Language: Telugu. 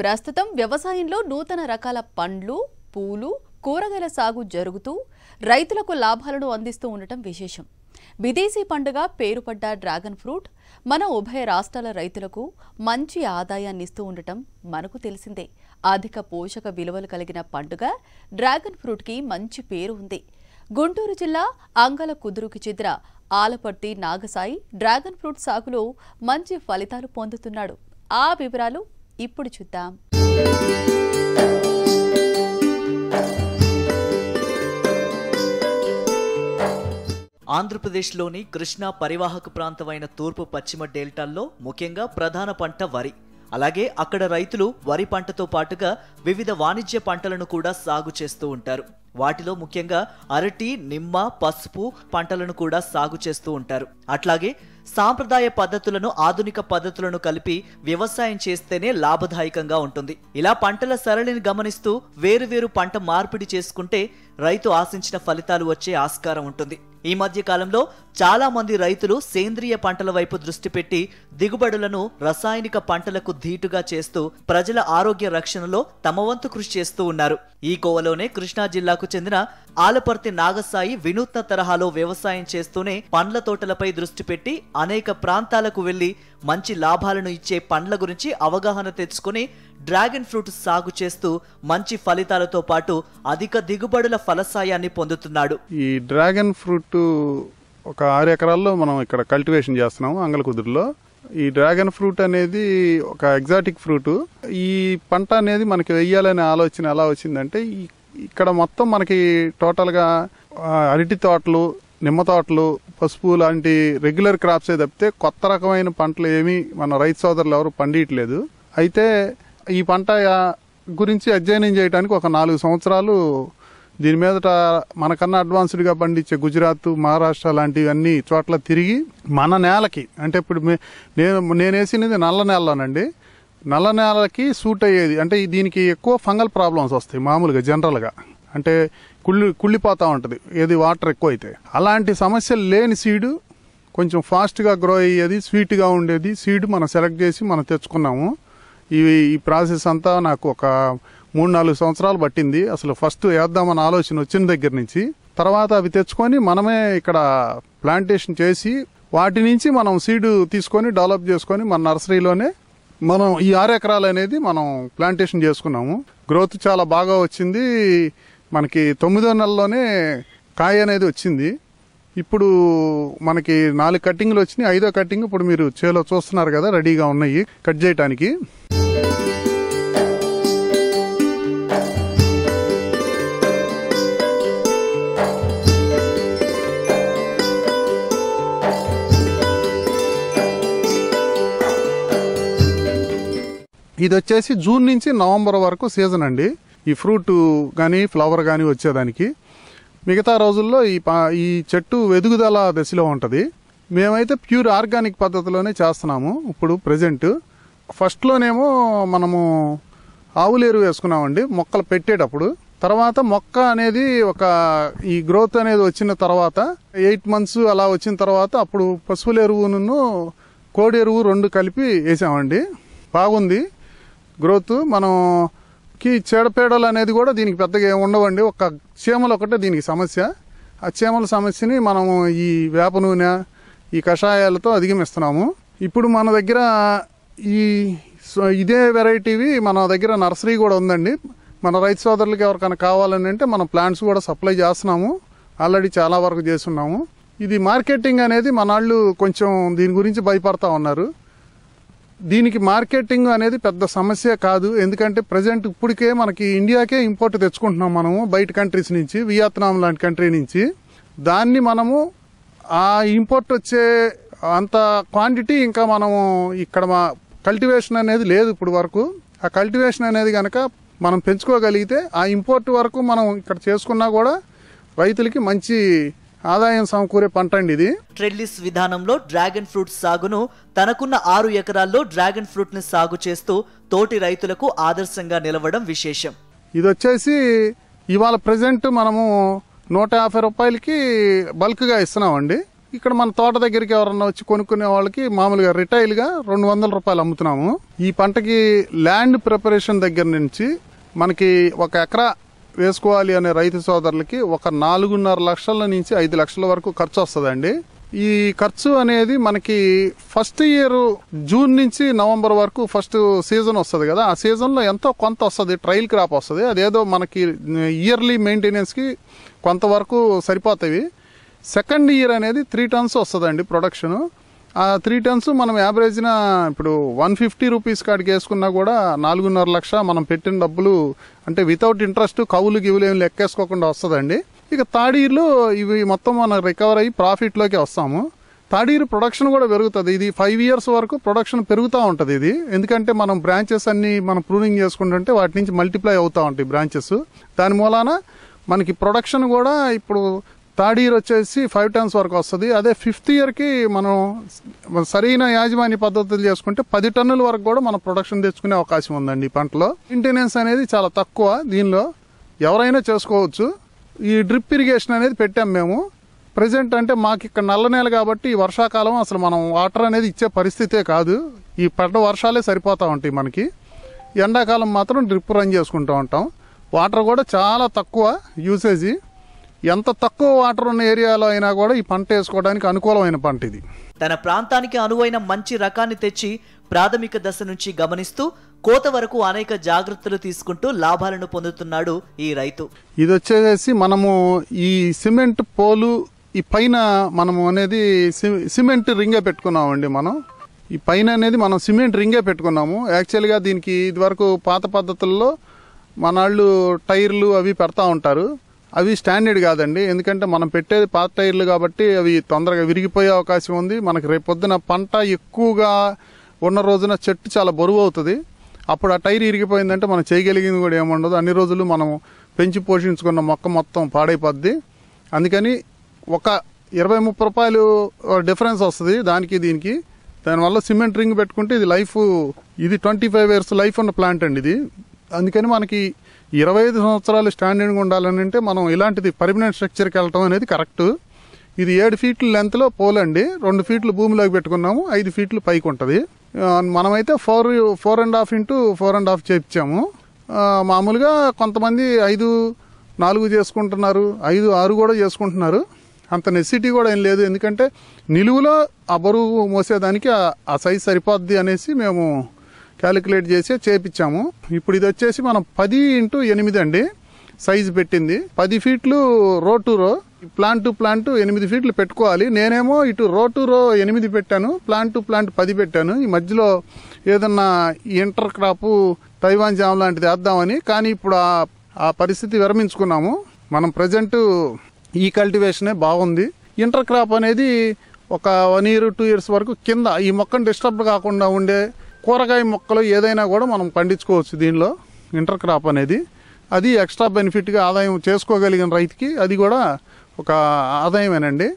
ప్రస్తుతం వ్యవసాయంలో నూతన రకాల పండ్లు పూలు కూరగాయల సాగు జరుగుతూ రైతులకు లాభాలను అందిస్తూ ఉండటం విశేషం విదేశీ పండుగ పేరుపడ్డ డ్రాగన్ ఫ్రూట్ మన ఉభయ రాష్ట్రాల రైతులకు మంచి ఆదాయాన్ని ఇస్తూ ఉండటం మనకు తెలిసిందే అధిక పోషక విలువలు కలిగిన పండుగ డ్రాగన్ ఫ్రూట్కి మంచి పేరు ఉంది గుంటూరు జిల్లా అంగల కుదురుకి చెందిన ఆలపర్తి నాగసాయి డ్రాగన్ ఫ్రూట్ సాగులో మంచి ఫలితాలు పొందుతున్నాడు ఆ వివరాలు ఇప్పుడు చూద్దాం ఆంధ్రప్రదేశ్లోని కృష్ణా పరివాహక ప్రాంతమైన తూర్పు పశ్చిమ డెల్టాల్లో ముఖ్యంగా ప్రధాన పంట వరి అలాగే అక్కడ రైతులు వరి పంటతో పాటుగా వివిధ వాణిజ్య పంటలను కూడా సాగు చేస్తూ ఉంటారు వాటిలో ముఖ్యంగా అరటి నిమ్మ పసుపు పంటలను కూడా సాగు చేస్తూ ఉంటారు అట్లాగే సాంప్రదాయ పద్ధతులను ఆధునిక పద్ధతులను కలిపి వ్యవసాయం చేస్తేనే లాభదాయకంగా ఉంటుంది ఇలా పంటల సరళిని గమనిస్తూ వేరువేరు పంట మార్పిడి చేసుకుంటే రైతు ఆశించిన ఫలితాలు వచ్చే ఆస్కారం ఉంటుంది ఈ మధ్య కాలంలో చాలా మంది రైతులు సేంద్రియ పంటల వైపు దృష్టి పెట్టి దిగుబడులను రసాయనిక పంటలకు ధీటుగా చేస్తూ ప్రజల ఆరోగ్య రక్షణలో తమ వంతు కృషి చేస్తూ ఉన్నారు ఈ కోవలోనే కృష్ణా జిల్లా జిల్లాకు చెందిన ఆలపర్తి నాగసాయి వినూత్న తరహాలో వ్యవసాయం చేస్తూనే పండ్ల తోటలపై దృష్టి పెట్టి అనేక ప్రాంతాలకు వెళ్లి మంచి లాభాలను ఇచ్చే పండ్ల గురించి అవగాహన తెచ్చుకుని డ్రాగన్ ఫ్రూట్ సాగు చేస్తూ మంచి ఫలితాలతో పాటు అధిక దిగుబడుల ఫలసాయాన్ని పొందుతున్నాడు ఈ డ్రాగన్ ఫ్రూట్ ఒక ఆరు ఎకరాల్లో మనం ఇక్కడ కల్టివేషన్ చేస్తున్నాము అంగలకుదురులో ఈ డ్రాగన్ ఫ్రూట్ అనేది ఒక ఎగ్జాటిక్ ఫ్రూట్ ఈ పంట అనేది మనకి వెయ్యాలనే ఆలోచన ఎలా వచ్చిందంటే ఈ ఇక్కడ మొత్తం మనకి టోటల్గా అరటి తోటలు నిమ్మ తోటలు పసుపు లాంటి రెగ్యులర్ క్రాప్సే తప్పితే కొత్త రకమైన పంటలు ఏమీ మన రైతు సోదరులు ఎవరు పండియట్లేదు అయితే ఈ పంట గురించి అధ్యయనం చేయడానికి ఒక నాలుగు సంవత్సరాలు దీని మీదట మనకన్నా అడ్వాన్స్డ్గా పండించే గుజరాత్ మహారాష్ట్ర లాంటివి అన్ని చోట్ల తిరిగి మన నేలకి అంటే ఇప్పుడు నేను నేను నల్ల నేలలోనండి నల్ల నేలకి సూట్ అయ్యేది అంటే దీనికి ఎక్కువ ఫంగల్ ప్రాబ్లమ్స్ వస్తాయి మామూలుగా జనరల్గా అంటే కుళ్ళి కుళ్ళిపోతూ ఉంటుంది ఏది వాటర్ ఎక్కువ అయితే అలాంటి సమస్యలు లేని సీడు కొంచెం ఫాస్ట్గా గ్రో అయ్యేది స్వీట్గా ఉండేది సీడ్ మనం సెలెక్ట్ చేసి మనం తెచ్చుకున్నాము ఇవి ఈ ప్రాసెస్ అంతా నాకు ఒక మూడు నాలుగు సంవత్సరాలు పట్టింది అసలు ఫస్ట్ వేద్దామన్న ఆలోచన వచ్చిన దగ్గర నుంచి తర్వాత అవి తెచ్చుకొని మనమే ఇక్కడ ప్లాంటేషన్ చేసి వాటి నుంచి మనం సీడు తీసుకొని డెవలప్ చేసుకొని మన నర్సరీలోనే మనం ఈ ఆరు ఎకరాలు అనేది మనం ప్లాంటేషన్ చేసుకున్నాము గ్రోత్ చాలా బాగా వచ్చింది మనకి తొమ్మిదో నెలలోనే కాయ అనేది వచ్చింది ఇప్పుడు మనకి నాలుగు కట్టింగ్లు వచ్చినాయి ఐదో కట్టింగ్ ఇప్పుడు మీరు చేలో చూస్తున్నారు కదా రెడీగా ఉన్నాయి కట్ చేయటానికి ఇది వచ్చేసి జూన్ నుంచి నవంబర్ వరకు సీజన్ అండి ఈ ఫ్రూట్ కానీ ఫ్లవర్ కానీ వచ్చేదానికి మిగతా రోజుల్లో ఈ ఈ చెట్టు ఎదుగుదల దశలో ఉంటుంది మేమైతే ప్యూర్ ఆర్గానిక్ పద్ధతిలోనే చేస్తున్నాము ఇప్పుడు ప్రజెంట్ ఫస్ట్లోనేమో మనము ఆవులేరు వేసుకున్నామండి మొక్కలు పెట్టేటప్పుడు తర్వాత మొక్క అనేది ఒక ఈ గ్రోత్ అనేది వచ్చిన తర్వాత ఎయిట్ మంత్స్ అలా వచ్చిన తర్వాత అప్పుడు పశువుల ఎరువును కోడి ఎరువు రెండు కలిపి వేసామండి బాగుంది గ్రోత్ మనం కి చీడపీడలు అనేది కూడా దీనికి పెద్దగా ఉండవండి ఒక చీమలు ఒకటే దీనికి సమస్య ఆ చీమల సమస్యని మనము ఈ వేప నూనె ఈ కషాయాలతో అధిగమిస్తున్నాము ఇప్పుడు మన దగ్గర ఈ ఇదే వెరైటీవి మన దగ్గర నర్సరీ కూడా ఉందండి మన రైతు సోదరులకి ఎవరికైనా కావాలని అంటే మనం ప్లాంట్స్ కూడా సప్లై చేస్తున్నాము ఆల్రెడీ చాలా వరకు చేస్తున్నాము ఇది మార్కెటింగ్ అనేది మన వాళ్ళు కొంచెం దీని గురించి భయపడతా ఉన్నారు దీనికి మార్కెటింగ్ అనేది పెద్ద సమస్య కాదు ఎందుకంటే ప్రజెంట్ ఇప్పటికే మనకి ఇండియాకే ఇంపోర్ట్ తెచ్చుకుంటున్నాం మనము బయట కంట్రీస్ నుంచి వియత్నాం లాంటి కంట్రీ నుంచి దాన్ని మనము ఆ ఇంపోర్ట్ వచ్చే అంత క్వాంటిటీ ఇంకా మనము ఇక్కడ మా కల్టివేషన్ అనేది లేదు ఇప్పుడు వరకు ఆ కల్టివేషన్ అనేది కనుక మనం పెంచుకోగలిగితే ఆ ఇంపోర్ట్ వరకు మనం ఇక్కడ చేసుకున్నా కూడా రైతులకి మంచి ఆదాయం సమకూరే పంట అండి ఇది ట్రెల్లిస్ విధానంలో డ్రాగన్ ఫ్రూట్ సాగును తనకున్న ఆరు ఎకరాల్లో డ్రాగన్ ఫ్రూట్ ని సాగు చేస్తూ తోటి రైతులకు ఆదర్శంగా నిలవడం విశేషం ఇది వచ్చేసి ఇవాళ ప్రజెంట్ మనము నూట యాభై రూపాయలకి బల్క్గా ఇస్తున్నామండి ఇక్కడ మన తోట దగ్గరికి ఎవరన్నా వచ్చి కొనుక్కునే వాళ్ళకి మామూలుగా రిటైల్గా రెండు వందల రూపాయలు అమ్ముతున్నాము ఈ పంటకి ల్యాండ్ ప్రిపరేషన్ దగ్గర నుంచి మనకి ఒక ఎకరా వేసుకోవాలి అనే రైతు సోదరులకి ఒక నాలుగున్నర లక్షల నుంచి ఐదు లక్షల వరకు ఖర్చు వస్తుందండి ఈ ఖర్చు అనేది మనకి ఫస్ట్ ఇయర్ జూన్ నుంచి నవంబర్ వరకు ఫస్ట్ సీజన్ వస్తుంది కదా ఆ సీజన్లో ఎంతో కొంత వస్తుంది ట్రయల్ క్రాప్ వస్తుంది అదేదో మనకి ఇయర్లీ మెయింటెనెన్స్కి కొంతవరకు సరిపోతాయి సెకండ్ ఇయర్ అనేది త్రీ టన్స్ వస్తుందండి ప్రొడక్షను ఆ త్రీ టన్స్ మనం యావరేజ్న ఇప్పుడు వన్ ఫిఫ్టీ రూపీస్ కాడికి వేసుకున్నా కూడా నాలుగున్నర లక్ష మనం పెట్టిన డబ్బులు అంటే వితౌట్ ఇంట్రెస్ట్ కవులు గివులు ఏమి లెక్కేసుకోకుండా వస్తుందండి ఇక తాడీర్లు ఇవి మొత్తం మనం రికవర్ అయ్యి ప్రాఫిట్లోకి వస్తాము తాడీరు ప్రొడక్షన్ కూడా పెరుగుతుంది ఇది ఫైవ్ ఇయర్స్ వరకు ప్రొడక్షన్ పెరుగుతూ ఉంటుంది ఇది ఎందుకంటే మనం బ్రాంచెస్ అన్ని మనం ప్రూనింగ్ చేసుకుంటుంటే వాటి నుంచి మల్టిప్లై అవుతూ ఉంటాయి బ్రాంచెస్ దాని మూలాన మనకి ప్రొడక్షన్ కూడా ఇప్పుడు థర్డ్ ఇయర్ వచ్చేసి ఫైవ్ టర్మ్స్ వరకు వస్తుంది అదే ఫిఫ్త్ ఇయర్కి మనం సరైన యాజమాన్య పద్ధతులు చేసుకుంటే పది టన్నుల వరకు కూడా మనం ప్రొడక్షన్ తెచ్చుకునే అవకాశం ఉందండి ఈ పంటలో మెయింటెనెన్స్ అనేది చాలా తక్కువ దీనిలో ఎవరైనా చేసుకోవచ్చు ఈ డ్రిప్ ఇరిగేషన్ అనేది పెట్టాం మేము ప్రజెంట్ అంటే మాకు ఇక్కడ నల్ల నేల కాబట్టి వర్షాకాలం అసలు మనం వాటర్ అనేది ఇచ్చే పరిస్థితే కాదు ఈ పంట వర్షాలే సరిపోతూ ఉంటాయి మనకి ఎండాకాలం మాత్రం డ్రిప్ రన్ చేసుకుంటూ ఉంటాం వాటర్ కూడా చాలా తక్కువ యూసేజీ ఎంత తక్కువ వాటర్ ఉన్న ఏరియాలో అయినా కూడా ఈ పంట వేసుకోవడానికి అనుకూలమైన పంట ఇది తన ప్రాంతానికి అనువైన మంచి రకాన్ని తెచ్చి ప్రాథమిక దశ నుంచి గమనిస్తూ కోత వరకు అనేక జాగ్రత్తలు తీసుకుంటూ లాభాలను పొందుతున్నాడు ఈ రైతు ఇది వచ్చేసి మనము ఈ సిమెంట్ పోలు ఈ పైన మనము అనేది సిమెంట్ రింగే పెట్టుకున్నామండి మనం ఈ పైన అనేది మనం సిమెంట్ రింగే పెట్టుకున్నాము యాక్చువల్గా దీనికి ఇదివరకు పాత పద్ధతుల్లో మన వాళ్ళు టైర్లు అవి పెడతా ఉంటారు అవి స్టాండర్డ్ కాదండి ఎందుకంటే మనం పెట్టేది పాత టైర్లు కాబట్టి అవి తొందరగా విరిగిపోయే అవకాశం ఉంది మనకి రేపొద్దున పంట ఎక్కువగా ఉన్న రోజున చెట్టు చాలా బరువు అవుతుంది అప్పుడు ఆ టైర్ ఇరిగిపోయిందంటే మనం చేయగలిగింది కూడా ఏముండదు అన్ని రోజులు మనం పెంచి పోషించుకున్న మొక్క మొత్తం పాడైపోద్ది అందుకని ఒక ఇరవై ముప్పై రూపాయలు డిఫరెన్స్ వస్తుంది దానికి దీనికి దానివల్ల సిమెంట్ రింగ్ పెట్టుకుంటే ఇది లైఫ్ ఇది ట్వంటీ ఫైవ్ ఇయర్స్ లైఫ్ ఉన్న ప్లాంట్ అండి ఇది అందుకని మనకి ఇరవై ఐదు సంవత్సరాలు స్టాండింగ్ ఉండాలని అంటే మనం ఇలాంటిది పర్మనెంట్ స్ట్రక్చర్కి వెళ్ళటం అనేది కరెక్ట్ ఇది ఏడు ఫీట్ల లెంత్లో పోలండి రెండు ఫీట్లు భూమిలోకి పెట్టుకున్నాము ఐదు ఫీట్లు పైకి ఉంటుంది మనమైతే four four and half into four and half చేయించాము మామూలుగా కొంతమంది ఐదు నాలుగు చేసుకుంటున్నారు ఐదు ఆరు కూడా చేసుకుంటున్నారు అంత నెసిటీ కూడా ఏం లేదు ఎందుకంటే నిలువులో ఆ బరువు మోసేదానికి ఆ సైజ్ సరిపోద్ది అనేసి మేము క్యాలిక్యులేట్ చేసి చేపించాము ఇప్పుడు ఇది వచ్చేసి మనం పది ఇంటూ ఎనిమిది అండి సైజు పెట్టింది పది ఫీట్లు రో టు రో ప్లాంట్ టు ప్లాంట్ ఎనిమిది ఫీట్లు పెట్టుకోవాలి నేనేమో ఇటు రో టు రో ఎనిమిది పెట్టాను ప్లాంట్ టు ప్లాంట్ పది పెట్టాను ఈ మధ్యలో ఏదన్నా ఇంటర్ క్రాప్ తైవాన్ జామ్ లాంటిది వేద్దామని కానీ ఇప్పుడు ఆ పరిస్థితి విరమించుకున్నాము మనం ప్రజెంట్ ఈ కల్టివేషనే బాగుంది ఇంటర్ క్రాప్ అనేది ఒక వన్ ఇయర్ టూ ఇయర్స్ వరకు కింద ఈ మొక్కను డిస్టర్బ్ కాకుండా ఉండే కూరగాయ మొక్కలు ఏదైనా కూడా మనం పండించుకోవచ్చు దీనిలో ఇంటర్ క్రాప్ అనేది అది ఎక్స్ట్రా బెనిఫిట్గా ఆదాయం చేసుకోగలిగిన రైతుకి అది కూడా ఒక ఆదాయమేనండి